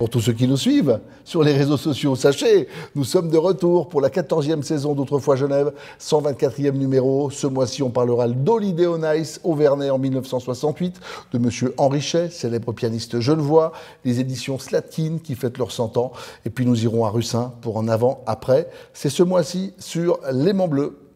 pour tous ceux qui nous suivent sur les réseaux sociaux, sachez, nous sommes de retour pour la 14e saison d'Autrefois Genève, 124e numéro. Ce mois-ci, on parlera de Nice, nice Auvernay en 1968, de M. Henri célèbre pianiste genevois, les éditions Slatine qui fêtent leur 100 ans, et puis nous irons à Russin pour en avant après. C'est ce mois-ci sur L'aimant bleu.